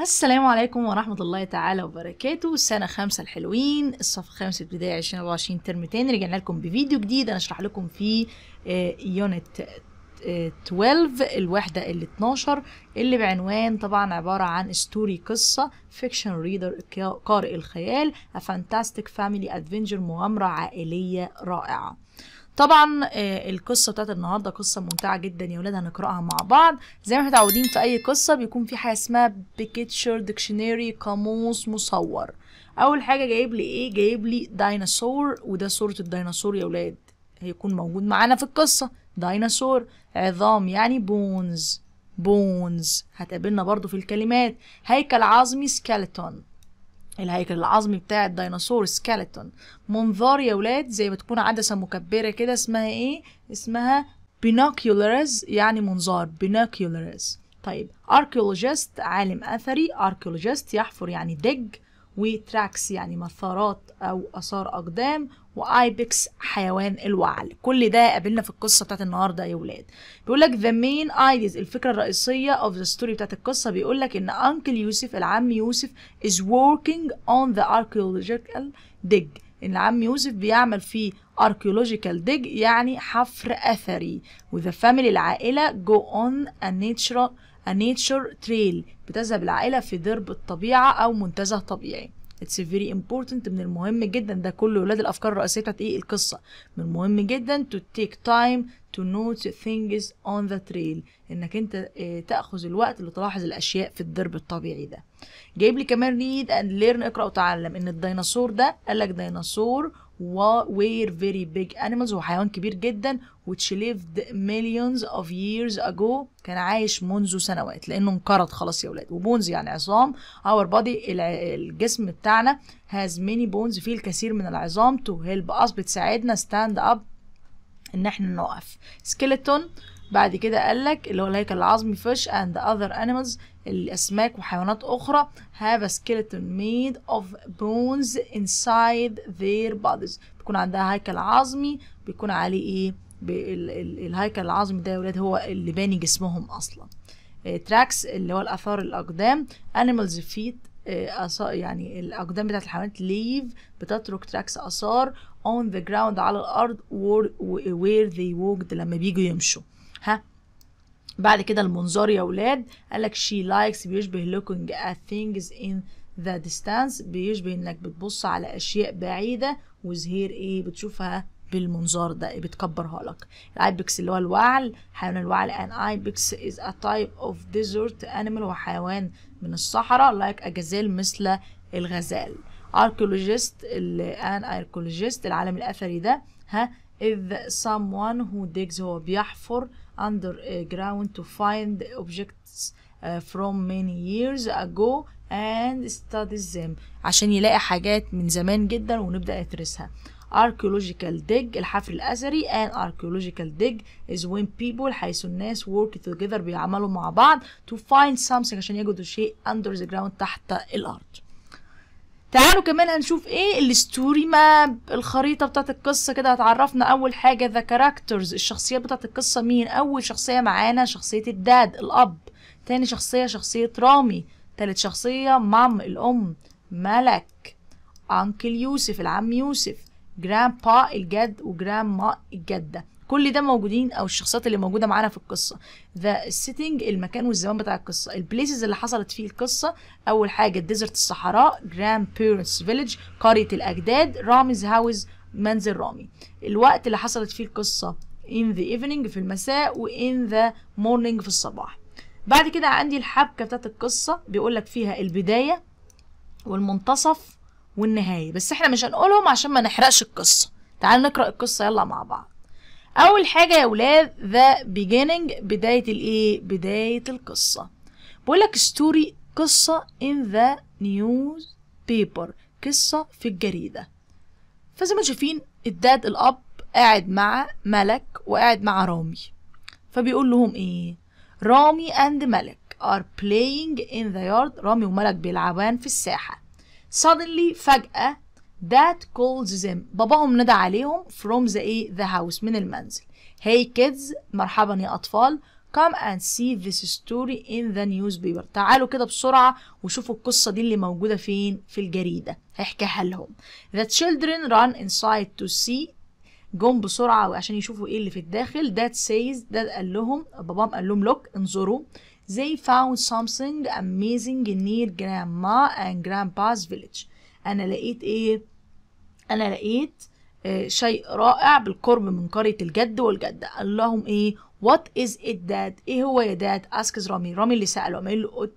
السلام عليكم ورحمة الله تعالى وبركاته سنة خمسة الحلوين الصف الخامس ابتدائي 2024 ترم تاني رجعنا لكم بفيديو جديد انا اشرح لكم فيه يونت 12 الوحدة ال 12 اللي بعنوان طبعا عبارة عن ستوري قصة فيكشن ريدر قارئ الخيال A Fantastic Family Adventure مغامرة عائلية رائعة طبعا آه، القصه بتاعت النهارده قصه ممتعه جدا يا ولاد هنقراها مع بعض زي ما احنا متعودين في اي قصه بيكون في حاجه اسمها بيكتشر ديكشنري قاموس مصور اول حاجه جايب لي ايه جايب لي ديناصور وده صوره الديناصور يا ولاد هيكون موجود معانا في القصه ديناصور عظام يعني بونز بونز هتقابلنا برضو في الكلمات هيكل عظمي سكيلتون الهيكل العظمي بتاع الديناصور سكالتون منظار يا ولاد زي ما تكون عدسة مكبرة كده اسمها ايه اسمها بينوكيولرز يعني منظار بينوكيولرز طيب اركيولوجيست عالم أثري اركيولوجيست يحفر يعني دج وتراكس يعني مثارات أو آثار أقدام وايبكس حيوان الوعل كل ده قابلنا في القصه بتاعت النهارده يا ولاد بيقول لك ذا مين ايديز الفكره الرئيسيه اوف ذا ستوري بتاعت القصه بيقول لك ان انكل يوسف العم يوسف از working اون ذا archaeological dig ان العم يوسف بيعمل في archaeological dig يعني حفر اثري وذا فاميلي العائله جو اون a nature a nature trail بتذهب العائله في درب الطبيعه او منتزه طبيعي اتس فيري امبورتنت من المهم جدا ده كل ولاد الافكار الرئيسيه بتاعت ايه القصه من المهم جدا تو تيك تايم تو نوت ثينجز اون ذا تريل انك انت آه، تاخذ الوقت اللي تلاحظ الاشياء في الدرب الطبيعي ده جايب لي كمان ريد اند ليرن اقرا وتعلم ان الديناصور ده قال لك ديناصور were very big animals هو حيوان كبير جدا which lived millions of years ago كان عايش منذ سنوات لانه انقرض خلاص يا ولاد وبونز يعني عظام our body الجسم بتاعنا has many bones فيه الكثير من العظام to help us بتساعدنا stand up ان احنا نقف skeleton بعد كده قالك اللي هو الهيكل العظمي fish and other animals الأسماك وحيوانات أخرى have a skeleton made of bones inside their bodies بيكون عندها هيكل عظمي بيكون عليه إيه الهيكل العظمي ده يا ولاد هو اللي باني جسمهم أصلا تراكس آه، اللي هو الآثار الأقدام animals feet آه، يعني الأقدام بتاعت الحيوانات ليف بتترك تراكس آثار on the ground على الأرض where, they walked لما بيجوا يمشوا ها بعد كده المنظار يا ولاد لك شي لايكس بيشبه لوكينج ات ثينجز ان ذا ديستانس بيشبه انك بتبص على اشياء بعيدة وزهير ايه بتشوفها بالمنظار ده ايه بتكبرها لك الايبكس اللي هو الوعل حيوان الوعل ان ايبكس از ا تايب اوف ديزرت انيمال وحيوان من الصحراء لايك like اجازيل مثل الغزال اركيولوجيست ان اركيولوجيست العالم الاثري ده ها سام someone هو ديجز هو بيحفر underground to find objects from many years ago and study them عشان يلاقي حاجات من زمان جدا ونبدأ نترسها archaeological dig الحفر الأثري and archaeological dig is when people حيث الناس work together بيعملوا مع بعض to find something عشان يجدوا شيء under the ground تحت الأرض تعالوا كمان هنشوف ايه الستوري ماب الخريطه بتاعه القصه كده هتعرفنا اول حاجه ذا كاركترز الشخصيات بتاعه القصه مين اول شخصيه معانا شخصيه الداد الاب تاني شخصيه شخصيه رامي تالت شخصيه مام الام ملك انكل يوسف العم يوسف جرانبا الجد وجرانما الجده كل ده موجودين او الشخصيات اللي موجوده معانا في القصه ذا سيتنج المكان والزمان بتاع القصه البليسز اللي حصلت فيه القصه اول حاجه ديزرت الصحراء جراند بيرنس فيليج قريه الاجداد رامز هاوز منزل رامي الوقت اللي حصلت فيه القصه in the evening في المساء و in the morning في الصباح بعد كده عندي الحبكه بتاعت القصه بيقول لك فيها البدايه والمنتصف والنهايه بس احنا مش هنقولهم عشان ما نحرقش القصه تعال نقرا القصه يلا مع بعض اول حاجه يا ولاد ذا بيجيننج بدايه الايه بدايه القصه بقول لك ستوري قصه in the نيوز بيبر قصه في الجريده فزي ما شايفين الداد الاب قاعد مع ملك وقاعد مع رامي فبيقول لهم ايه رامي اند ملك are playing in the yard رامي وملك بيلعبان في الساحه suddenly فجاه that calls them باباهم ندى عليهم from the ايه the house من المنزل hey kids مرحبا يا أطفال come and see this story in the newspaper تعالوا كده بسرعة وشوفوا القصة دي اللي موجودة فين في الجريدة هيحكيها لهم the children run inside to see جم بسرعة عشان يشوفوا ايه اللي في الداخل that says that قال لهم باباهم قال لهم look انظروا they found something amazing near grandma and grandpa's village انا لقيت ايه انا لقيت آه، شيء رائع بالقرب من قرية الجد والجدة قال لهم ايه what is it that ايه هو يا داد اسكز رامي رامي اللي سأله قام له قد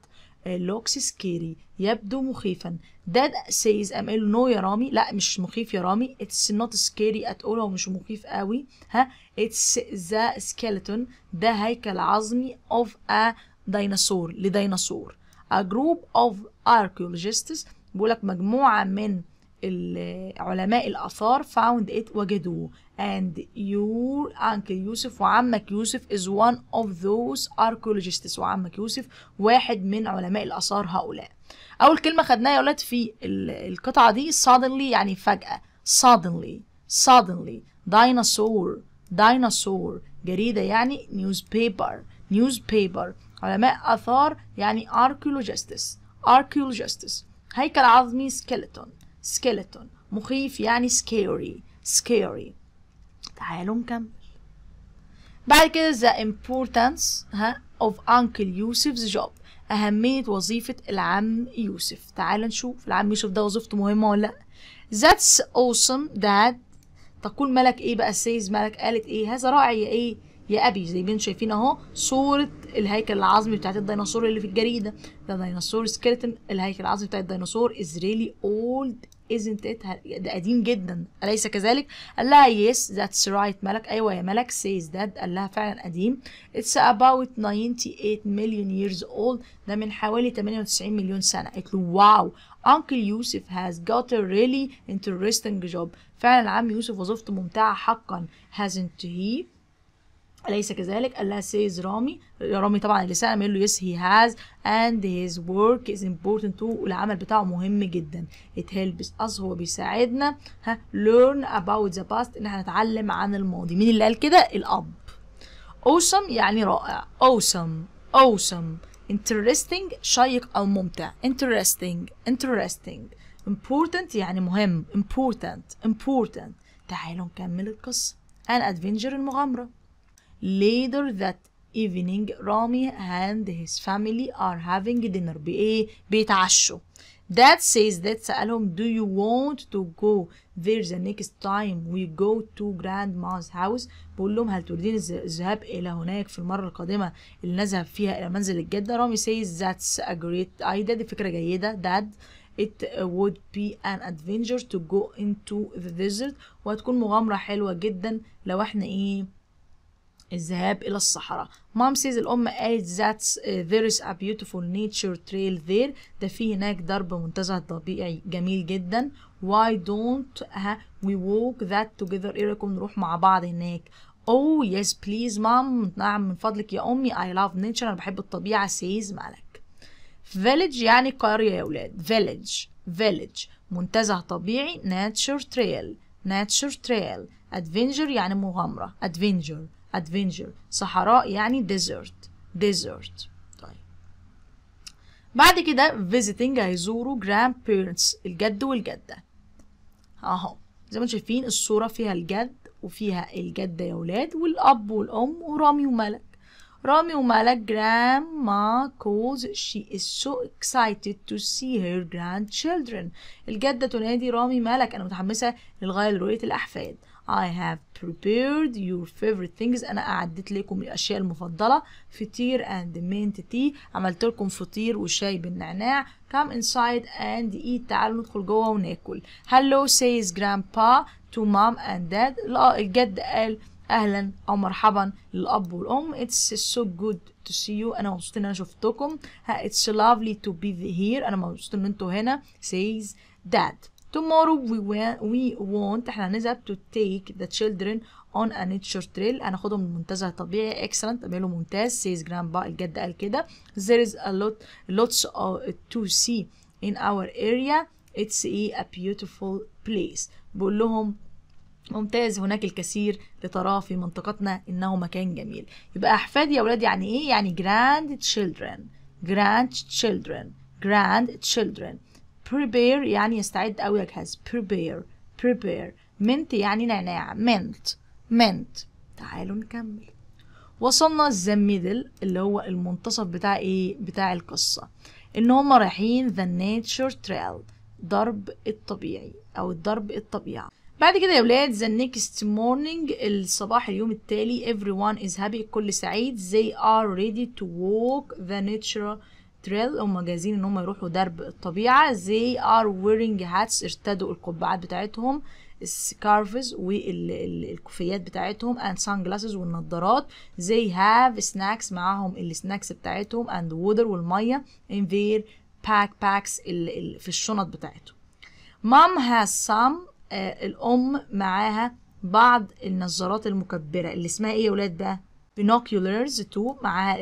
لوكس سكيري يبدو مخيفا داد سيز قام قايل له نو يا رامي لا مش مخيف يا رامي اتس نوت سكيري اتقول هو مش مخيف قوي ها اتس ذا سكيلتون ده هيكل عظمي اوف ا ديناصور لديناصور a group of archaeologists بيقول لك مجموعة من علماء الآثار found it وجدوه and your uncle يوسف وعمك يوسف is one of those archaeologists وعمك يوسف واحد من علماء الآثار هؤلاء أول كلمة خدناها يا ولاد في القطعة دي suddenly يعني فجأة suddenly suddenly dinosaur dinosaur جريدة يعني newspaper newspaper علماء آثار يعني archaeologists archaeologists هيكل عظمي skeleton سكيلتون مخيف يعني سكيري سكيري تعالوا نكمل بعد كده the importance ها of uncle Yusuf's job أهمية وظيفة العم يوسف تعال نشوف العم يوسف ده وظيفته مهمة ولا لأ That's awesome dad تقول ملك إيه بقى سيز ملك قالت إيه هذا رائع يا إيه يا أبي زي ما انتم شايفين أهو صورة الهيكل العظمي بتاعت الديناصور اللي في الجريدة ده ديناصور سكيلتون الهيكل العظمي بتاع الديناصور is really old isn't it ده قديم جدا أليس كذلك؟ قال لها yes that's right ملك أيوة يا ملك says that قال لها فعلا قديم it's about 98 million years old ده من حوالي 98 مليون سنة قالت له واو Uncle يوسف has got a really interesting job فعلا عم يوسف وظيفته ممتعة حقا hasn't he أليس كذلك؟ قال لها سيز رامي رامي طبعا اللي سأل قال له يس هي هاز اند هيز ورك از امبورتنت تو والعمل بتاعه مهم جدا ات هيلبس اس هو بيساعدنا ها ليرن اباوت ذا باست ان احنا نتعلم عن الماضي مين اللي قال كده؟ الأب اوسم يعني رائع اوسم اوسم interesting شيق او ممتع interesting interesting important يعني مهم important important تعالوا نكمل القصه an adventure المغامره later that evening Rami and his family are having dinner بإيه؟ بيتعشوا that says that سألهم do you want to go there the next time we go to grandma's house بقول لهم هل تريدين الذهاب إلى هناك في المرة القادمة اللي نذهب فيها إلى منزل الجدة رامي says that's a great idea دي فكرة جيدة dad it would be an adventure to go into the desert وهتكون مغامرة حلوة جدا لو احنا ايه الذهاب الى الصحراء مام سيز الام قالت ذات ذير از ا بيوتيفول نيتشر تريل ذير ده في هناك درب منتزه طبيعي جميل جدا واي دونت uh, we walk that together ايه رايكم نروح مع بعض هناك oh يس بليز مام نعم من فضلك يا امي اي لاف نيتشر انا بحب الطبيعه سيز مالك فيليج يعني قريه يا اولاد فيليج فيليج منتزه طبيعي ناتشر تريل ناتشر تريل adventure يعني مغامره adventure adventure صحراء يعني desert desert طيب بعد كده فيزيتنج هيزوروا grandparents الجد والجده اهو زي ما انتم شايفين الصوره فيها الجد وفيها الجده يا ولاد والاب والام ورامي وملك رامي وملك grandma cause she is so excited to see her grandchildren الجدة تنادي رامي ملك أنا متحمسة للغاية لرؤية الأحفاد I have prepared your favorite things انا اعدت لكم الاشياء المفضله فطير and mint tea عملت لكم فطير وشاي بالنعناع come inside and eat تعالوا ندخل جوه وناكل hello says grandpa to mom and dad لا الجد قال اهلا او مرحبا للاب والام it's so good to see you انا مبسوط ان انا شفتكم it's lovely to be here انا مبسوط ان انتوا هنا says dad Tomorrow we, we want احنا هنذهب to take the children on a nature trail هناخدهم المنتزه الطبيعي excellent بيقولوا ممتاز says grandpa الجد قال كده there is a lot lots of, to see in our area it's a beautiful place بقول لهم ممتاز هناك الكثير لتراه في منطقتنا انه مكان جميل يبقى احفادي يا اولاد يعني ايه يعني grand children grand children grand children prepare يعني يستعد أو يجهز prepare prepare mint يعني نعناع mint mint تعالوا نكمل وصلنا the middle اللي هو المنتصف بتاع ايه بتاع القصة ان هما رايحين the nature trail ضرب الطبيعي او الضرب الطبيعة بعد كده يا ولاد the next morning الصباح اليوم التالي everyone is happy كل سعيد they are ready to walk the nature تريل هم جاهزين ان هم يروحوا درب الطبيعه زي ار ويرينج هاتس ارتدوا القبعات بتاعتهم السكارفز والكوفيات بتاعتهم اند سان جلاسز والنضارات زي هاف سناكس معاهم السناكس بتاعتهم اند وودر والميه ان فير باك باكس في الشنط بتاعتهم مام هاز سام الام معاها بعض النظارات المكبره اللي اسمها ايه يا ولاد بقى binoculars to مع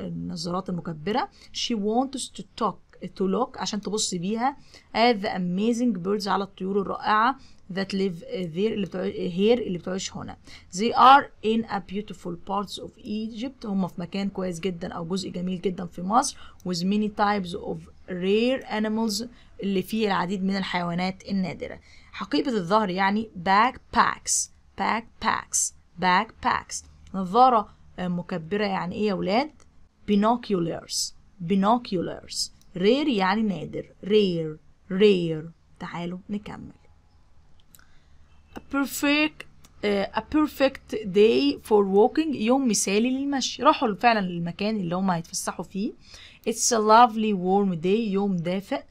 النظارات المكبرة she wants to talk to look عشان تبص بيها at the amazing birds على الطيور الرائعة that live there اللي بتعيش here اللي بتعيش هنا they are in a beautiful parts of Egypt هم في مكان كويس جدا او جزء جميل جدا في مصر with many types of rare animals اللي فيه العديد من الحيوانات النادرة حقيبة الظهر يعني backpacks backpacks backpacks نظارة آه، مكبرة يعني إيه يا ولاد؟ binoculars binoculars rare يعني نادر rare rare تعالوا نكمل a perfect آه، a perfect day for walking يوم مثالي للمشي راحوا فعلا للمكان اللي هم هيتفسحوا فيه it's a lovely warm day يوم دافئ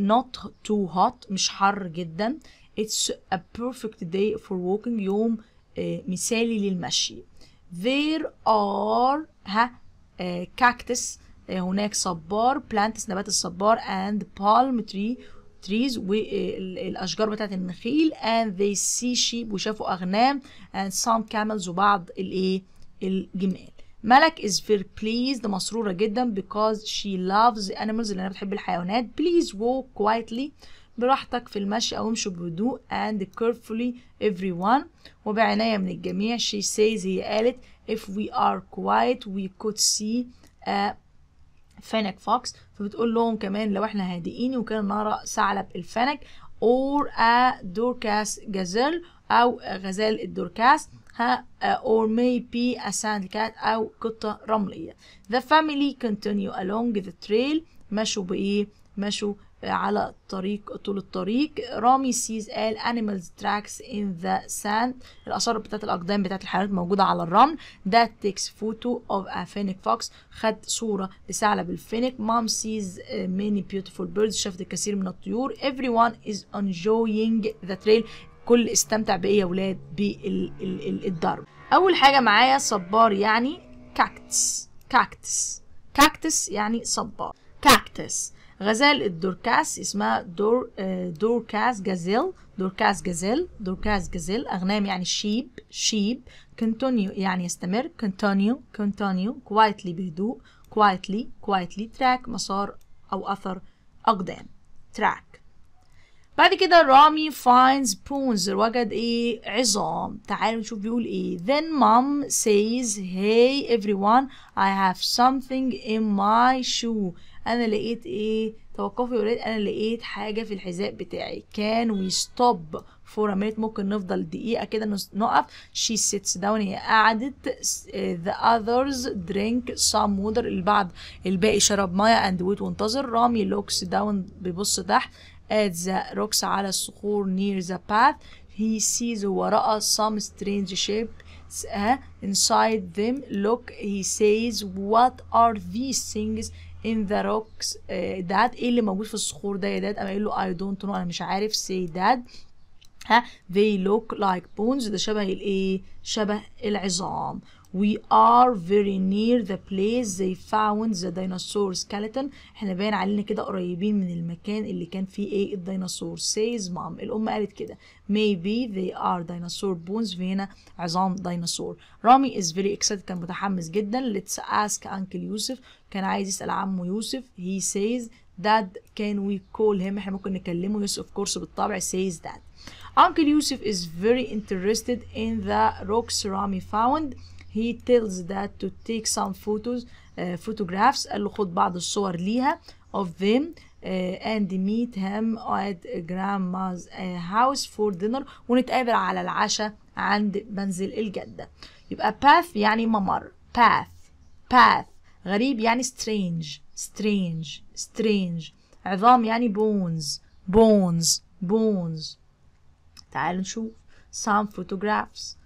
not too hot مش حر جدا it's a perfect day for walking يوم آه، مثالي للمشي there are ها cactus هناك صبار plants نبات الصبار and palm tree trees والاشجار بتاعت النخيل and they see sheep وشافوا اغنام and some camels وبعض الايه الجمال ملك is very pleased مسرورة جدا because she loves animals اللي انا بتحب الحيوانات please walk quietly براحتك في المشي أو امشوا بهدوء and carefully everyone وبعناية من الجميع she says هي قالت if we are quiet we could see a fennec fox فبتقول لهم كمان لو احنا هادئين وكان نرى ثعلب الفنك or a dorcas gazelle أو غزال الدوركاس ها or maybe a sand cat أو قطة رملية the family continue along the trail مشوا بإيه مشوا على الطريق طول الطريق رامي سيز قال animals tracks in the sand الآثار بتاعت الأقدام بتاعت الحيوانات موجودة على الرمل that takes photo of a fennec fox خد صورة لثعلب الفينك mom sees uh, many beautiful birds شافت الكثير من الطيور everyone is enjoying the trail كل استمتع بإيه يا ولاد بالضرب أول حاجة معايا صبار يعني كاكتس كاكتس كاكتس يعني صبار كاكتس غزال الدوركاس اسمها دور آه، دوركاس جازيل دوركاس جازيل دوركاس جازيل أغنام يعني شيب شيب continue يعني يستمر continue continue quietly بهدوء quietly quietly track مسار أو أثر أقدام track بعد كده رامي finds سبونز وجد ايه عظام تعالوا نشوف بيقول ايه then mom says hey everyone I have something in my shoe انا لقيت ايه توقفي يا ولاد انا لقيت حاجه في الحذاء بتاعي كان وي ستوب فور ا ممكن نفضل دقيقه كده نقف شي سيتس داون هي قعدت ذا اذرز درينك سام ووتر البعض الباقي شرب ميه اند ويت وانتظر رامي لوكس داون بيبص تحت ات the rocks على الصخور near the path he sees وراء some strange شيب uh, eh، inside them look he says what are these things ان ذا روكس داد ايه اللي موجود في الصخور ده يا داد قام يقول له اي دونت نو انا مش عارف سي داد ها they look like bones ده شبه الايه شبه العظام we are very near the place they found the dinosaur skeleton احنا باين علينا كده قريبين من المكان اللي كان فيه ايه الديناصور says mom الام قالت كده maybe they are dinosaur bones فينا عظام ديناصور رامي is very excited كان متحمس جدا let's ask uncle يوسف كان عايز يسأل عمه يوسف he says dad can we call him احنا ممكن نكلمه يوسف of course بالطبع says that uncle يوسف is very interested in the rocks Rami found he tells that to take some photos uh, photographs قال له خد بعض الصور ليها of them uh, and meet him at grandma's uh, house for dinner ونتقابل على العشاء عند منزل الجدة يبقى path يعني ممر path path غريب يعني strange strange strange عظام يعني bones bones bones تعالوا نشوف some photographs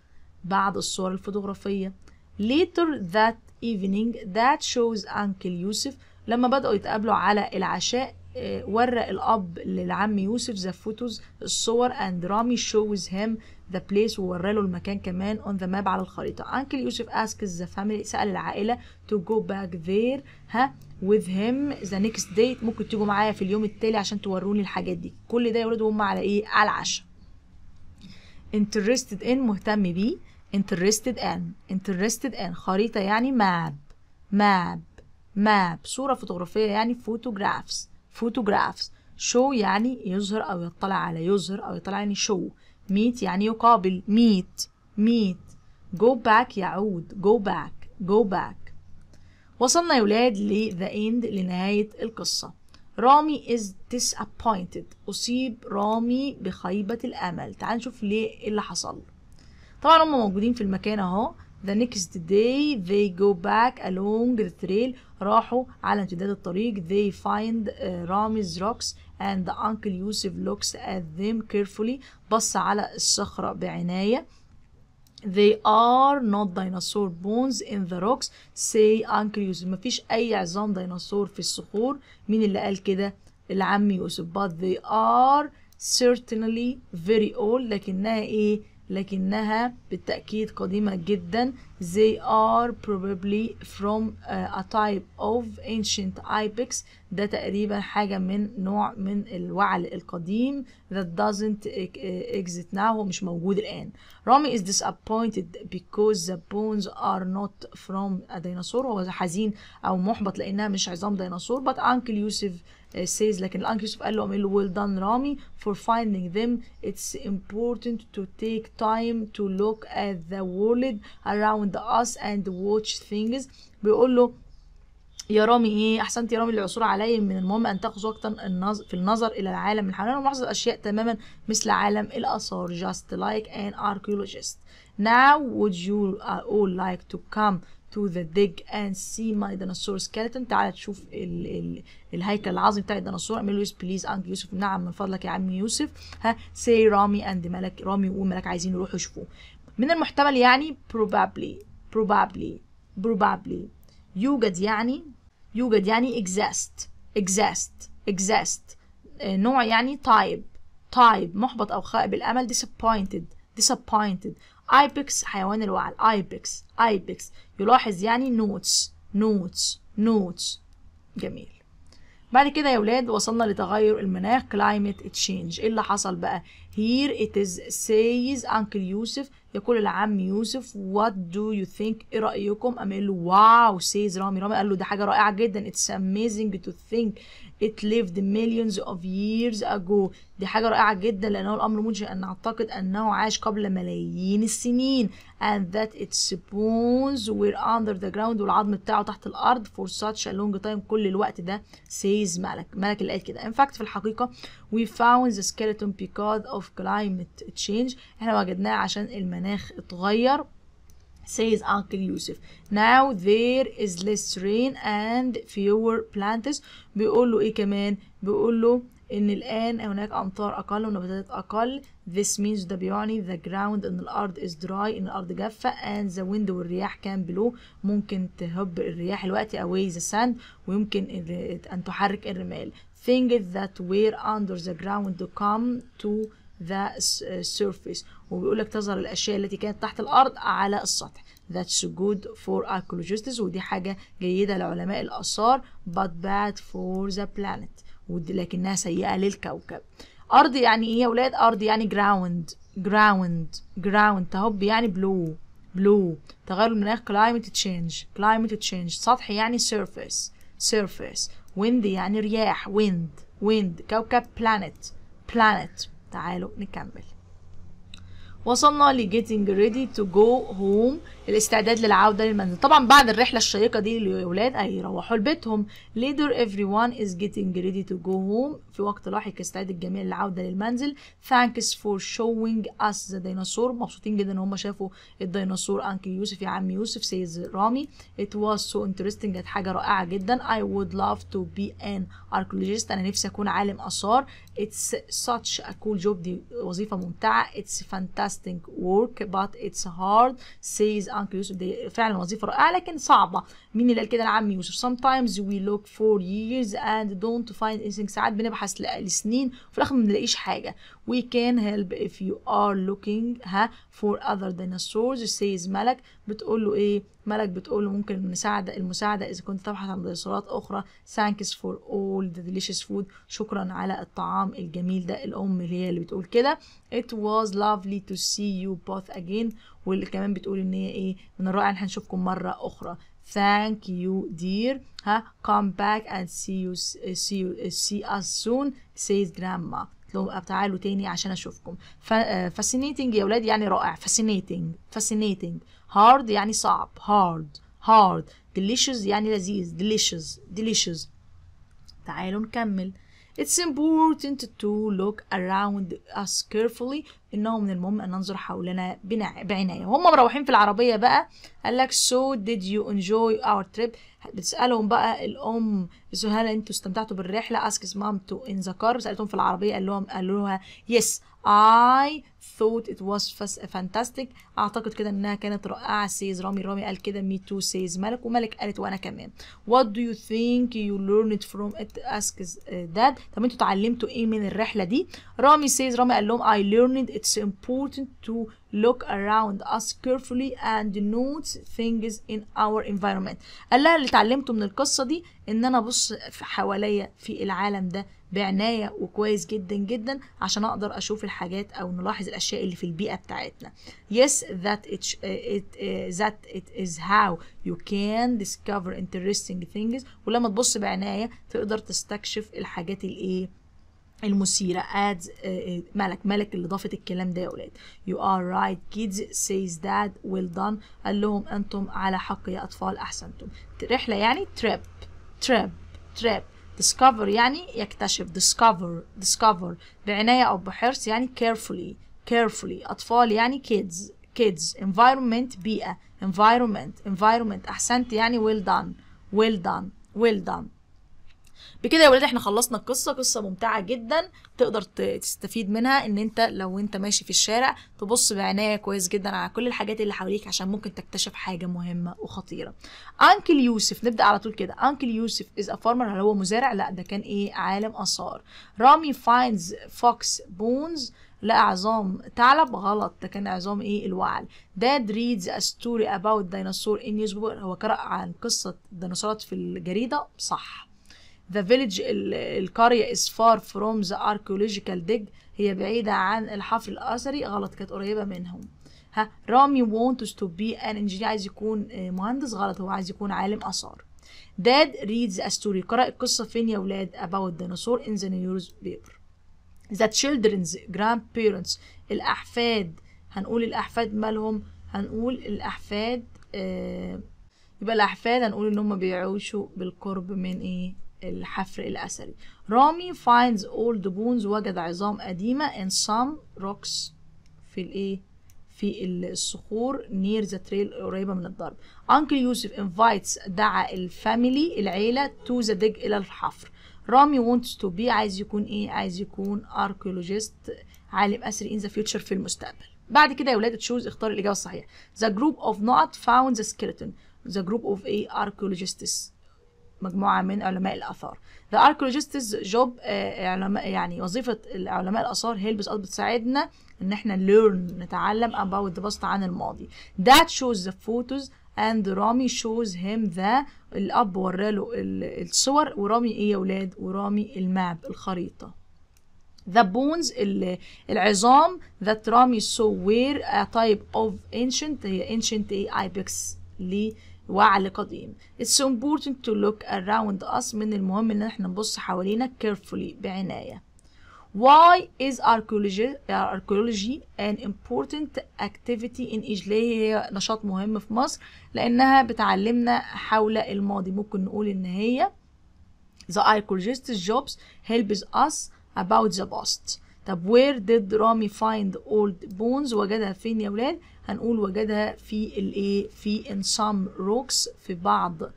بعض الصور الفوتوغرافية later that evening that shows uncle يوسف لما بدأوا يتقابلوا على العشاء آه، ورى الأب للعم يوسف the photos الصور and رامي shows him the place وورى له المكان كمان on the map على الخريطة أنكل يوسف asks the family سأل العائلة to go back there ها with him the next day ممكن تيجوا معايا في اليوم التالي عشان توروني الحاجات دي كل ده يا ولاد وهم على إيه على العشاء interested in مهتم بيه interested in interested in خريطة يعني map map map صورة فوتوغرافية يعني photographs photographs show يعني يظهر أو يطلع على يظهر أو يطلع يعني show meet يعني يقابل meet meet go back يعود go back go back وصلنا يا ولاد ل the end لنهاية القصة رامي is disappointed أصيب رامي بخيبة الأمل تعال نشوف ليه إيه اللي حصل طبعا هم موجودين في المكان اهو The next day they go back along the trail راحوا على امتداد الطريق they find uh, رامز rocks and uncle Yusuf looks at them carefully بص على الصخرة بعناية they are not dinosaur bones in the rocks say uncle Yusuf مفيش أي عظام ديناصور في الصخور مين اللي قال كده العم يوسف but they are certainly very old لكنها ايه لكنها بالتأكيد قديمة جدا they are probably from a type of ancient ibex ده تقريبا حاجة من نوع من الوعل القديم that doesn't exit now هو مش موجود الآن رامي is disappointed because the bones are not from a dinosaur هو حزين أو محبط لأنها مش عظام ديناصور but uncle يوسف says لكن الان كيوسف قال له well done رامي for finding them it's important to take time to look at the world around us and watch things بيقول له يا رامي ايه احسنت يا رامي العثور علي من المهم ان تاخذ وقتا النظر في النظر الى العالم من حولنا ونلاحظ الاشياء تماما مثل عالم الاثار just like an archaeologist now would you uh, all like to come to the dig and see my dinosaur skeleton تعالى تشوف ال ال الهيكل العظمي بتاع الديناصور اعمل له بليز انكل يوسف نعم من فضلك يا عم يوسف ها سي رامي اند ملك رامي وملك عايزين يروحوا يشوفوه من المحتمل يعني probably probably probably يوجد يعني يوجد يعني exist exist exist آه، نوع يعني طيب طيب محبط او خائب الامل disappointed disappointed ايبكس حيوان الوعل ايبكس ايبكس يلاحظ يعني نوتس نوتس نوتس جميل بعد كده يا ولاد وصلنا لتغير المناخ climate change ايه اللي حصل بقى Here it is says Uncle Yusuf يقول العم يوسف what do you think ايه رأيكم قام قال له واو says رامي رامي قال له ده حاجة رائعة جدا it's amazing to think it lived millions of years ago دي حاجة رائعة جدا لأنه الأمر منشئ أن أعتقد أنه عاش قبل ملايين السنين and that its bones were under the ground والعظم بتاعه تحت الأرض for such a long time كل الوقت ده says ملك ملك اللي قال كده in fact في الحقيقة we found the skeleton because of of climate change احنا وجدناه عشان المناخ اتغير says Uncle يوسف now there is less rain and fewer plants بيقول له ايه كمان بيقول له ان الان هناك امطار اقل ونباتات اقل this means ده بيعني the ground ان الارض is dry ان الارض جافه and the wind والرياح كان بلو ممكن تهب الرياح الوقت away the sand ويمكن ان تحرك الرمال things that were under the ground come to ذا surface وبيقول لك تظهر الاشياء التي كانت تحت الارض على السطح that's good for archaeologists ودي حاجه جيده لعلماء الاثار but bad for the planet لكنها سيئه للكوكب ارض يعني ايه يا ولاد ارض يعني ground ground ground تهب يعني بلو بلو تغير المناخ climate change climate change سطح يعني surface surface wind يعني رياح wind wind كوكب planet planet تعالوا نكمل وصلنا ل getting ready to go home الاستعداد للعوده للمنزل طبعا بعد الرحله الشيقه دي الاولاد هيروحوا لبيتهم later everyone is getting ready to go home في وقت لاحق استعد الجميع للعوده للمنزل thanks for showing us the dinosaur مبسوطين جدا ان هم شافوا الديناصور انكل يوسف يا عم يوسف سيز رامي it was so interesting كانت حاجه رائعه جدا I would love to be an archaeologist انا نفسي اكون عالم اثار it's such a cool job دي وظيفه ممتعه it's fantastic work but it's hard says ان دي فعلا وظيفه رائعه لكن صعبه مين اللي قال كده العم يوسف sometimes we look for years and don't find anything ساعات بنبحث لسنين وفي الاخر ما بنلاقيش حاجه we can help if you are looking ها for other dinosaurs says ملك بتقول له ايه ملك بتقول له ممكن المساعده المساعده اذا كنت تبحث عن ديناصورات اخرى thanks for all the delicious food شكرا على الطعام الجميل ده الام اللي هي اللي بتقول كده it was lovely to see you both again واللي كمان بتقول ان هي ايه من الرائع ان هنشوفكم مره اخرى thank you dear ها come back and see you see you see us soon says grandma لهم تعالوا تاني عشان اشوفكم fascinating يا اولاد يعني رائع fascinating fascinating hard يعني صعب hard hard delicious يعني لذيذ delicious delicious تعالوا نكمل It's important to look around us carefully إنه من المهم أن ننظر حولنا بعناية وهم مروحين في العربية بقى قال لك so did you enjoy our trip بتسألهم بقى الأم هل أنتوا استمتعتوا بالرحلة ask his mom to in the car سألتهم في العربية قال لهم قالوا yes I thought it was fantastic اعتقد كده انها كانت رائعه says رامي رامي قال كده me too says ملك وملك قالت وانا كمان what do you think you learned from it asks dad طب انتوا اتعلمتوا ايه من الرحله دي رامي says رامي قال لهم I learned it's important to look around us carefully and note things in our environment قال لها اللي اتعلمته من القصه دي ان انا ابص حواليا في العالم ده بعناية وكويس جدا جدا عشان اقدر اشوف الحاجات او نلاحظ الاشياء اللي في البيئة بتاعتنا yes that it, it, uh, that it is how you can discover interesting things ولما تبص بعناية تقدر تستكشف الحاجات الايه المثيرة أد uh, ملك ملك اللي ضافت الكلام ده يا ولاد you are right kids says dad well done قال لهم انتم على حق يا اطفال احسنتم رحلة يعني trip trip trip discover يعني يكتشف discover discover بعناية أو بحرص يعني carefully carefully أطفال يعني kids kids environment بيئة environment environment أحسنت يعني well done well done well done بكده يا ولاد احنا خلصنا القصه قصه ممتعه جدا تقدر تستفيد منها ان انت لو انت ماشي في الشارع تبص بعنايه كويس جدا على كل الحاجات اللي حواليك عشان ممكن تكتشف حاجه مهمه وخطيره انكل يوسف نبدا على طول كده انكل يوسف از ا فارمر هل هو مزارع لا ده كان ايه عالم اثار رامي فاينز فوكس بونز لا عظام ثعلب غلط ده كان عظام ايه الوعل داد ريدز ا ستوري اباوت ديناصور ان newspaper هو قرأ عن قصة الديناصورات في الجريدة صح The village القرية is far from the archaeological dig هي بعيدة عن الحفر الأثري غلط كانت قريبة منهم ها رامي wants to be an engineer عايز يكون مهندس غلط هو عايز يكون عالم آثار Dad reads a story قرأ القصة فين يا ولاد about dinosaur in the newspaper The children's grandparents الأحفاد هنقول الأحفاد مالهم هنقول الأحفاد آه يبقى الأحفاد هنقول إن هم بيعيشوا بالقرب من إيه الحفر الأثري رامي finds old bones وجد عظام قديمة in some rocks في الإيه؟ في الصخور near the trail قريبة من الضرب أنكل يوسف invites دعا الفاميلي العيلة to the dig إلى الحفر رامي wants to be عايز يكون إيه؟ عايز يكون archaeologist عالم أثري in the future في المستقبل بعد كده يا ولاد تشوز اختار الإجابة الصحيحة the group of not found the skeleton the group of a archaeologists مجموعة من علماء الآثار. The archaeologist's job آه، يعني وظيفة علماء الآثار هي اللي بتساعدنا إن احنا learn نتعلم about the past عن الماضي. That shows the photos and Rami shows him the الأب وراله الصور ورامي إيه يا ولاد؟ ورامي الماب الخريطة. The bones العظام that Rami saw were a type of ancient هي ancient apex ليه وعي قديم It's so important to look around us من المهم ان احنا نبص حوالينا carefully بعناية Why is archaeology, archaeology an important activity in Egypt? ليه هي نشاط مهم في مصر لأنها بتعلمنا حول الماضي ممكن نقول إن هي The archaeologist's jobs helps us about the past طب where did Rami find old bones وجدها فين يا ولاد هنقول وجدها في الايه في ان سام روكس في بعض آه،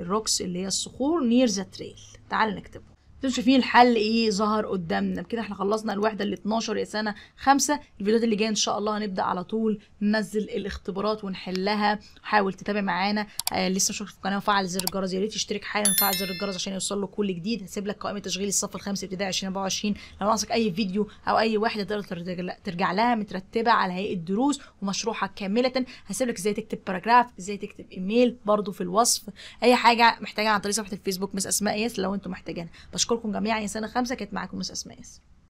الروكس اللي هي الصخور نير ذا تريل تعال نكتبها انتم شايفين الحل ايه ظهر قدامنا بكده احنا خلصنا الوحده ال 12 يا سنه 5 الفيديوهات اللي جايه ان شاء الله هنبدا على طول ننزل الاختبارات ونحلها حاول تتابع معانا آه لسه مشترك في القناه وفعل زر الجرس يا ريت تشترك حالا وفعل زر الجرس عشان يوصل له كل جديد هسيب لك قائمه تشغيل الصف الخامس ابتدائي 2024 لو ناقصك اي فيديو او اي وحده تقدر ترجع لها مترتبه على هيئه دروس ومشروحه كامله هسيب لك ازاي تكتب باراجراف ازاي تكتب ايميل برده في الوصف اي حاجه محتاجها عن طريق صفحه الفيسبوك مس اسماء ياس لو انتم محتاجينها اشكركم جميعا يا يعني سنه خمسه كانت معاكم مس اسماء